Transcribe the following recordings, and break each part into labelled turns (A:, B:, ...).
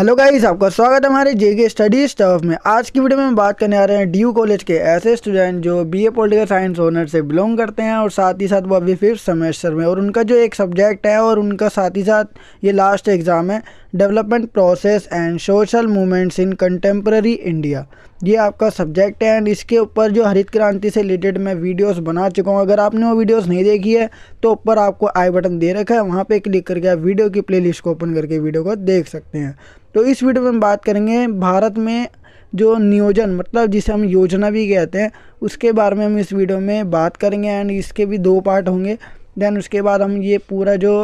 A: hello guys आपका स्वागत है हमारे जेके स्टडी स्टफ में आज की वीडियो में हम बात करने आ रहे हैं ड्यू कॉलेज के ऐसे स्टूडेंट जो बीए पॉलिटिकल साइंस ऑनर से बिलोंग करते हैं और साथ ही साथ वो अभी फिफ्थ सेमेस्टर में और उनका जो एक सब्जेक्ट है और उनका साथ ही साथ ये लास्ट एग्ज़ाम है development process and social movements in contemporary India ये आपका सब्जेक्ट है एंड इसके ऊपर जो हरित क्रांति से रिलेटेड मैं वीडियोस बना चुका हूँ अगर आपने वो वीडियोस नहीं देखी है तो ऊपर आपको आई बटन दे रखा है वहाँ पे क्लिक करके आप वीडियो की प्लेलिस्ट को ओपन करके वीडियो को देख सकते हैं तो इस वीडियो में हम बात करेंगे भारत में जो नियोजन मतलब जिसे हम योजना भी कहते हैं उसके बारे में हम इस वीडियो में बात करेंगे एंड इसके भी दो पार्ट होंगे दैन उसके बाद हम ये पूरा जो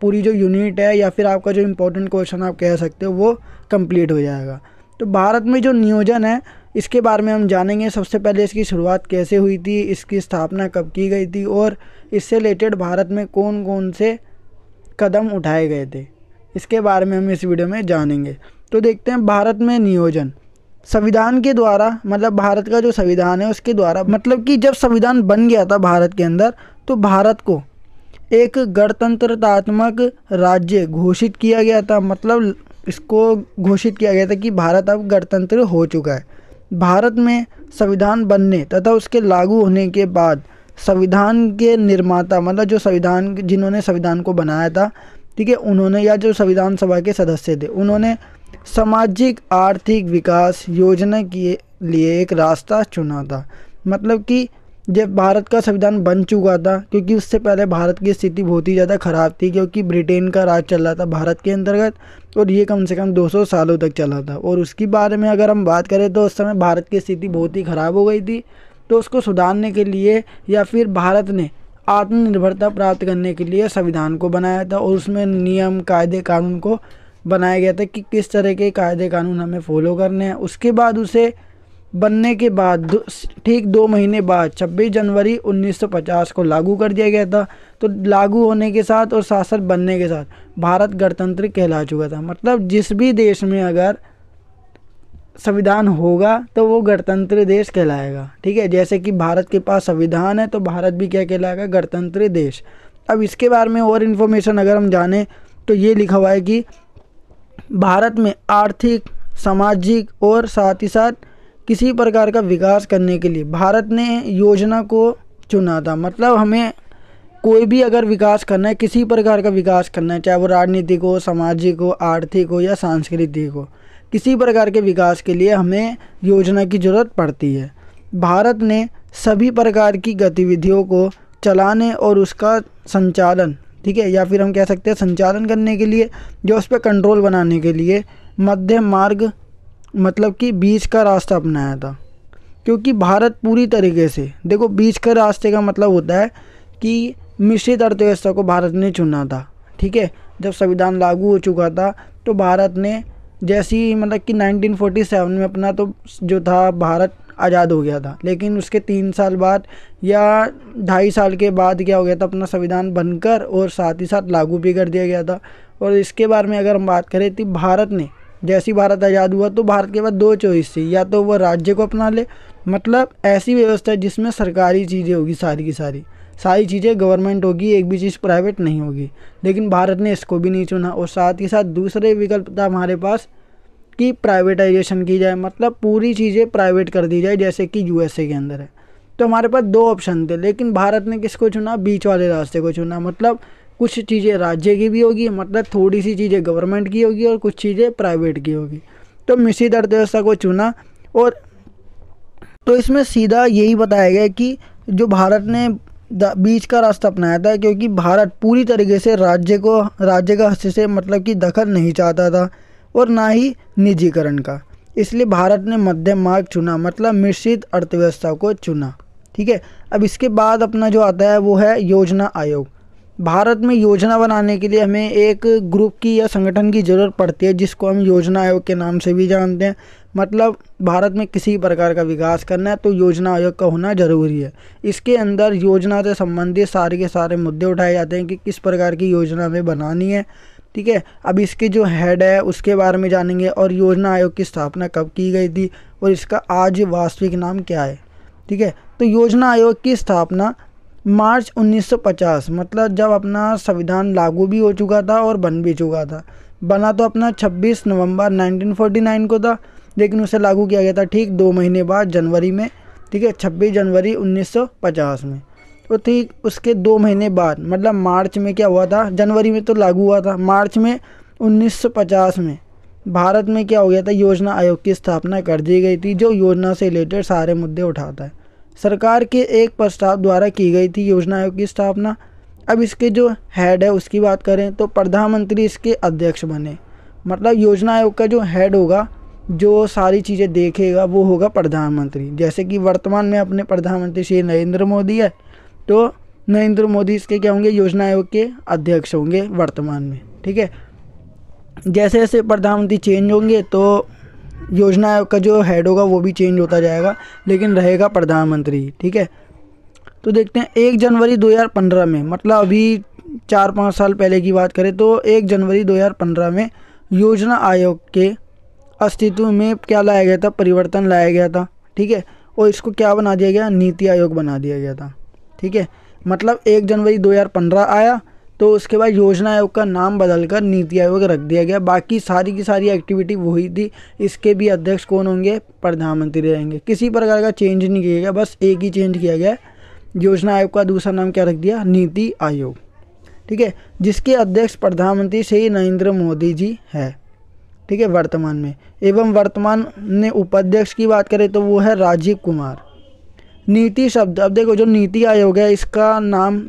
A: पूरी जो यूनिट है या फिर आपका जो इम्पोर्टेंट क्वेश्चन आप कह सकते हो वो कम्प्लीट हो जाएगा तो भारत में जो नियोजन है इसके बारे में हम जानेंगे सबसे पहले इसकी शुरुआत कैसे हुई थी इसकी स्थापना कब की गई थी और इससे रिलेटेड भारत में कौन कौन से कदम उठाए गए थे इसके बारे में हम इस वीडियो में जानेंगे तो देखते हैं भारत में नियोजन संविधान के द्वारा मतलब भारत का जो संविधान है उसके द्वारा मतलब कि जब संविधान बन गया था भारत के अंदर तो भारत को एक गणतंत्रतात्मक राज्य घोषित किया गया था मतलब इसको घोषित किया गया था कि भारत अब गणतंत्र हो चुका है भारत में संविधान बनने तथा उसके लागू होने के बाद संविधान के निर्माता मतलब जो संविधान जिन्होंने संविधान को बनाया था ठीक है उन्होंने या जो संविधान सभा के सदस्य थे उन्होंने सामाजिक आर्थिक विकास योजना के लिए एक रास्ता चुना था मतलब कि जब भारत का संविधान बन चुका था क्योंकि उससे पहले भारत की स्थिति बहुत ही ज़्यादा ख़राब थी क्योंकि ब्रिटेन का राज चल रहा था भारत के अंतर्गत और ये कम से कम 200 सालों तक चला था और उसके बारे में अगर हम बात करें तो उस समय भारत की स्थिति बहुत ही ख़राब हो गई थी तो उसको सुधारने के लिए या फिर भारत ने आत्मनिर्भरता प्राप्त करने के लिए संविधान को बनाया था और उसमें नियम कायदे कानून को बनाया गया था कि किस तरह के कायदे कानून हमें फॉलो करने हैं उसके बाद उसे बनने के बाद ठीक दो महीने बाद 26 जनवरी 1950 को लागू कर दिया गया था तो लागू होने के साथ और शासन बनने के साथ भारत गणतंत्र कहला चुका था मतलब जिस भी देश में अगर संविधान होगा तो वो गणतंत्र देश कहलाएगा ठीक है जैसे कि भारत के पास संविधान है तो भारत भी क्या कहलाएगा गणतंत्र देश अब इसके बारे में और इन्फॉर्मेशन अगर हम जाने तो ये लिखा हुआ है कि भारत में आर्थिक सामाजिक और साथ ही साथ किसी प्रकार का विकास करने के लिए भारत ने योजना को चुना था मतलब हमें कोई भी अगर विकास करना है किसी प्रकार का विकास करना है चाहे वो राजनीतिक हो सामाजिक हो आर्थिक हो या सांस्कृतिक हो किसी प्रकार के विकास के लिए हमें योजना की ज़रूरत पड़ती है भारत ने सभी प्रकार की गतिविधियों को चलाने और उसका संचालन ठीक है या फिर हम कह सकते हैं संचालन करने के लिए जो उस पर कंट्रोल बनाने के लिए मध्य मार्ग मतलब कि बीच का रास्ता अपनाया था क्योंकि भारत पूरी तरीके से देखो बीच के रास्ते का मतलब होता है कि मिश्रित अर्थव्यवस्था को भारत ने चुना था ठीक है जब संविधान लागू हो चुका था तो भारत ने जैसी मतलब कि 1947 में अपना तो जो था भारत आज़ाद हो गया था लेकिन उसके तीन साल बाद या ढाई साल के बाद क्या हो गया था अपना संविधान बनकर और साथ ही साथ लागू भी कर दिया गया था और इसके बारे में अगर हम बात करें तो भारत ने जैसे ही भारत आज़ाद हुआ तो भारत के पास दो चॉइस थी या तो वह राज्य को अपना ले मतलब ऐसी व्यवस्था जिसमें सरकारी चीज़ें होगी सारी की सारी सारी चीज़ें गवर्नमेंट होगी एक भी चीज़ प्राइवेट नहीं होगी लेकिन भारत ने इसको भी नहीं चुना और साथ ही साथ दूसरे विकल्प था हमारे पास कि प्राइवेटाइजेशन की जाए मतलब पूरी चीज़ें प्राइवेट कर दी जाए जैसे कि यूएसए के अंदर है तो हमारे पास दो ऑप्शन थे लेकिन भारत ने किसको चुना बीच वाले रास्ते को चुना मतलब कुछ चीज़ें राज्य की भी होगी मतलब थोड़ी सी चीज़ें गवर्नमेंट की होगी और कुछ चीज़ें प्राइवेट की होगी तो मिश्रित अर्थव्यवस्था को चुना और तो इसमें सीधा यही बताया गया कि जो भारत ने बीच का रास्ता अपनाया था क्योंकि भारत पूरी तरीके से राज्य को राज्य का हस्ते से मतलब कि दखल नहीं चाहता था और ना ही निजीकरण का इसलिए भारत ने मध्यम मार्ग चुना मतलब मिश्रित अर्थव्यवस्था को चुना ठीक है अब इसके बाद अपना जो आता है वो है योजना आयोग भारत में योजना बनाने के लिए हमें एक ग्रुप की या संगठन की ज़रूरत पड़ती है जिसको हम योजना आयोग के नाम से भी जानते हैं मतलब भारत में किसी प्रकार का विकास करना है तो योजना आयोग का होना ज़रूरी है इसके अंदर योजना से संबंधित सारे के सारे मुद्दे उठाए जाते हैं कि किस प्रकार की योजना हमें बनानी है ठीक है अब इसके जो हेड है उसके बारे में जानेंगे और योजना आयोग की स्थापना कब की गई थी और इसका आज वास्तविक नाम क्या है ठीक है तो योजना आयोग की स्थापना मार्च 1950 मतलब जब अपना संविधान लागू भी हो चुका था और बन भी चुका था बना तो अपना 26 नवंबर 1949 को था लेकिन उसे लागू किया गया था ठीक दो महीने बाद जनवरी में ठीक है 26 जनवरी 1950 में तो ठीक उसके दो महीने बाद मतलब मार्च में क्या हुआ था जनवरी में तो लागू हुआ था मार्च में 1950 में भारत में क्या हो गया था योजना आयोग की स्थापना कर दी गई थी जो योजना से रिलेटेड सारे मुद्दे उठाता है सरकार के एक प्रस्ताव द्वारा की गई थी योजना आयोग की स्थापना अब इसके जो हेड है उसकी बात करें तो प्रधानमंत्री इसके अध्यक्ष बने मतलब योजना आयोग का जो हेड होगा जो सारी चीज़ें देखेगा वो होगा प्रधानमंत्री जैसे कि वर्तमान में अपने प्रधानमंत्री श्री नरेंद्र मोदी है तो नरेंद्र मोदी इसके क्या होंगे योजना आयोग के अध्यक्ष होंगे वर्तमान में ठीक है जैसे जैसे प्रधानमंत्री चेंज होंगे तो योजना का जो हेड होगा वो भी चेंज होता जाएगा लेकिन रहेगा प्रधानमंत्री ठीक है तो देखते हैं एक जनवरी 2015 में मतलब अभी चार पाँच साल पहले की बात करें तो एक जनवरी 2015 में योजना आयोग के अस्तित्व में क्या लाया गया था परिवर्तन लाया गया था ठीक है और इसको क्या बना दिया गया नीति आयोग बना दिया गया था ठीक है मतलब एक जनवरी 2015 आया तो उसके बाद योजना आयोग का नाम बदलकर नीति आयोग रख दिया गया बाकी सारी की सारी एक्टिविटी वही थी इसके भी अध्यक्ष कौन होंगे प्रधानमंत्री रहेंगे किसी प्रकार का चेंज नहीं किया गया बस एक ही चेंज किया गया योजना आयोग का दूसरा नाम क्या रख दिया नीति आयोग ठीक है जिसके अध्यक्ष प्रधानमंत्री श्री नरेंद्र मोदी जी है ठीक है वर्तमान में एवं वर्तमान में उपाध्यक्ष की बात करें तो वो है राजीव कुमार नीति शब्द अब देखो जो नीति आयोग है इसका नाम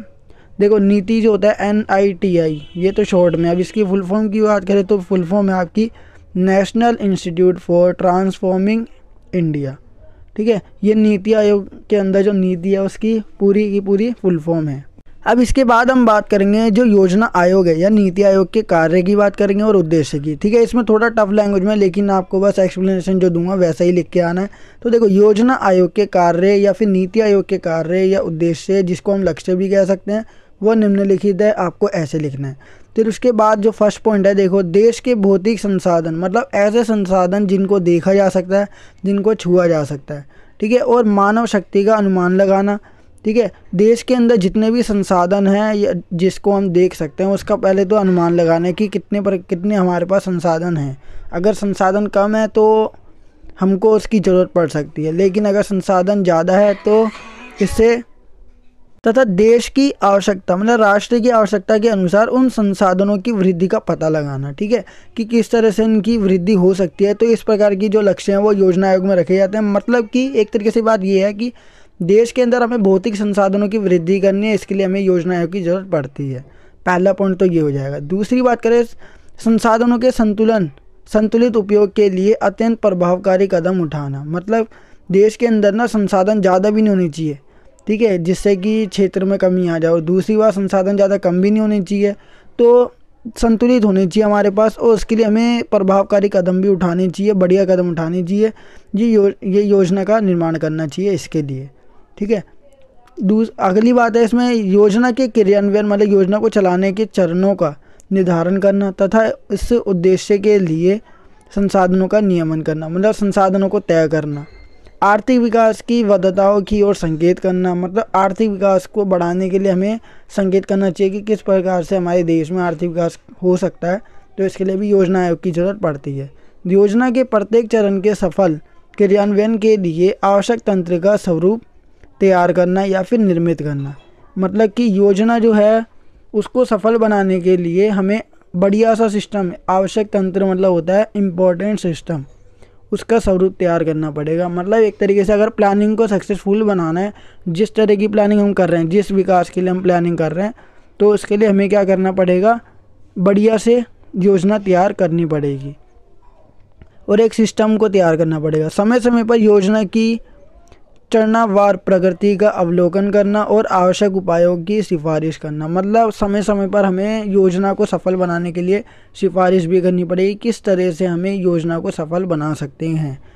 A: देखो नीति जो होता है एन आई टी आई ये तो शॉर्ट में अब इसकी फुल फॉर्म की बात करें तो फुल फॉर्म है आपकी national institute for transforming India ठीक है ये नीति आयोग के अंदर जो नीति है उसकी पूरी की पूरी फुल फॉर्म है अब इसके बाद हम बात करेंगे जो योजना आयोग है या नीति आयोग के कार्य की बात करेंगे और उद्देश्य की ठीक है इसमें थोड़ा टफ लैंग्वेज में लेकिन आपको बस एक्सप्लेनेशन जो दूंगा वैसा ही लिख के आना है तो देखो योजना आयोग के कार्य या फिर नीति आयोग के कार्य या उद्देश्य जिसको हम लक्ष्य भी कह सकते हैं वो निम्नलिखित है आपको ऐसे लिखना है फिर उसके बाद जो फर्स्ट पॉइंट है देखो देश के भौतिक संसाधन मतलब ऐसे संसाधन जिनको देखा जा सकता है जिनको छुआ जा सकता है ठीक है और मानव शक्ति का अनुमान लगाना ठीक है देश के अंदर जितने भी संसाधन हैं जिसको हम देख सकते हैं उसका पहले तो अनुमान लगाने कि कितने पर कितने हमारे पास संसाधन हैं अगर संसाधन कम है तो हमको उसकी ज़रूरत पड़ सकती है लेकिन अगर संसाधन ज़्यादा है तो इससे तथा देश की आवश्यकता मतलब राष्ट्र की आवश्यकता के अनुसार उन संसाधनों की वृद्धि का पता लगाना ठीक है कि किस तरह से इनकी वृद्धि हो सकती है तो इस प्रकार की जो लक्ष्य हैं वो योजना आयोग में रखे जाते हैं मतलब कि एक तरीके से बात यह है कि देश के अंदर हमें भौतिक संसाधनों की वृद्धि करनी है इसके लिए हमें योजना आयोग की जरूरत पड़ती है पहला पॉइंट तो ये हो जाएगा दूसरी बात करें संसाधनों के संतुलन संतुलित उपयोग के लिए अत्यंत प्रभावकारी कदम उठाना मतलब देश के अंदर ना संसाधन ज़्यादा भी नहीं होने चाहिए ठीक है जिससे कि क्षेत्र में कमी आ जाए और दूसरी बात संसाधन ज़्यादा कम भी नहीं होने चाहिए तो संतुलित होने चाहिए हमारे पास और उसके लिए हमें प्रभावकारी कदम भी उठाने चाहिए बढ़िया कदम उठाने चाहिए ये यो, ये योजना का निर्माण करना चाहिए इसके लिए ठीक है दूस अगली बात है इसमें योजना के क्रियान्वयन मतलब योजना को चलाने के चरणों का निर्धारण करना तथा इस उद्देश्य के लिए संसाधनों का नियमन करना मतलब संसाधनों को तय करना आर्थिक विकास की वधताओं की ओर संकेत करना मतलब आर्थिक विकास को बढ़ाने के लिए हमें संकेत करना चाहिए कि किस प्रकार से हमारे देश में आर्थिक विकास हो सकता है तो इसके लिए भी योजना आयोग की जरूरत पड़ती है योजना के प्रत्येक चरण के सफल क्रियान्वयन के लिए आवश्यक तंत्र का स्वरूप तैयार करना या फिर निर्मित करना मतलब कि योजना जो है उसको सफल बनाने के लिए हमें बढ़िया सा सिस्टम आवश्यक तंत्र मतलब होता है इम्पोर्टेंट सिस्टम उसका स्वरूप तैयार करना पड़ेगा मतलब एक तरीके से अगर प्लानिंग को सक्सेसफुल बनाना है जिस तरह की प्लानिंग हम कर रहे हैं जिस विकास के लिए हम प्लानिंग कर रहे हैं तो उसके लिए हमें क्या करना पड़ेगा बढ़िया से योजना तैयार करनी पड़ेगी और एक सिस्टम को तैयार करना पड़ेगा समय समय पर योजना की चढ़ना वार प्रगति का अवलोकन करना और आवश्यक उपायों की सिफारिश करना मतलब समय समय पर हमें योजना को सफल बनाने के लिए सिफारिश भी करनी पड़ेगी किस तरह से हमें योजना को सफल बना सकते हैं